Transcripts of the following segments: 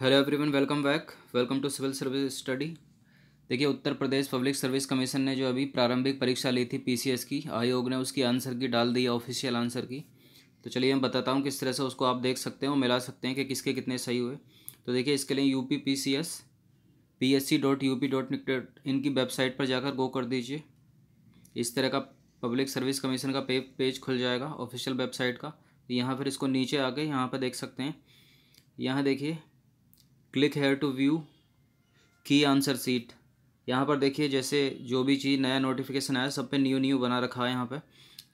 hello everyone welcome back welcome to civil service study देखिए Uttar Pradesh public service commission ने जो अभी प्रारंभिक परीक्षा ली थी पीसीएस की आयोग ने उसकी आंसर की डाल दी ऑफिशियल आंसर की तो चलिए मैं बताता हूँ किस तरह से उसको आप देख सकते हो मिला सकते हैं कि किसके कितने सही हुए तो देखिए इसके लिए यू पी पी सी C P S C dot U P dot इनकी वेबसाइट पर जाकर गो कर दीजिए इस तरह का पब्लिक सर्विस कमीशन का पे, पेज खुल जाएगा ऑफिशियल वेबसाइट का यहाँ फिर इसको नीचे आके यहाँ पर देख सकते हैं यहाँ देखिए click here to view key answer sheet यहाँ पर देखिए जैसे जो भी चीज़ नया नोटिफिकेशन आया सब पे न्यू न्यू बना रखा है यहाँ पे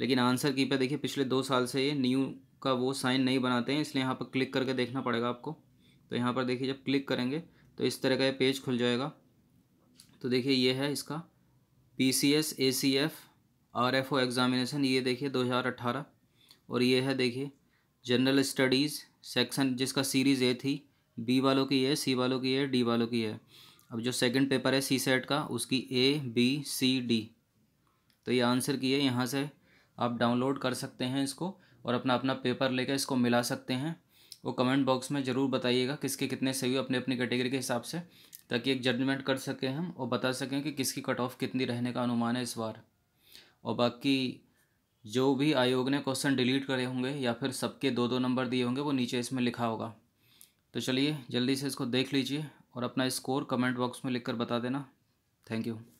लेकिन आंसर की पे देखिए पिछले दो साल से ये न्यू का वो साइन नहीं बनाते हैं इसलिए यहाँ पर क्लिक करके देखना पड़ेगा आपको तो यहाँ पर देखिए जब क्लिक करेंगे तो इस तरह का ये पेज खुल जाएगा तो देखिए ये है इसका P C S A C F R F O examination ये देखिए दो हज़ार अट्ठारह और ये है देखिए जनरल स्टडीज़ सेक्शन जिसका सीरीज़ ए थी बी वालों की है सी वालों की है डी वालों की है अब जो सेकंड पेपर है सी सेट का उसकी ए बी सी डी तो ये आंसर की है यहाँ से आप डाउनलोड कर सकते हैं इसको और अपना अपना पेपर लेकर इसको मिला सकते हैं वो कमेंट बॉक्स में ज़रूर बताइएगा किसके कितने सही हुए अपने अपनी कैटेगरी के हिसाब से ताकि एक जजमेंट कर सकें हम और बता सकें कि किसकी कट ऑफ कितनी रहने का अनुमान है इस बार और बाकी जो भी आयोग ने क्वेश्चन डिलीट करे होंगे या फिर सबके दो दो नंबर दिए होंगे वो नीचे इसमें लिखा होगा तो चलिए जल्दी से इसको देख लीजिए और अपना स्कोर कमेंट बॉक्स में लिखकर बता देना थैंक यू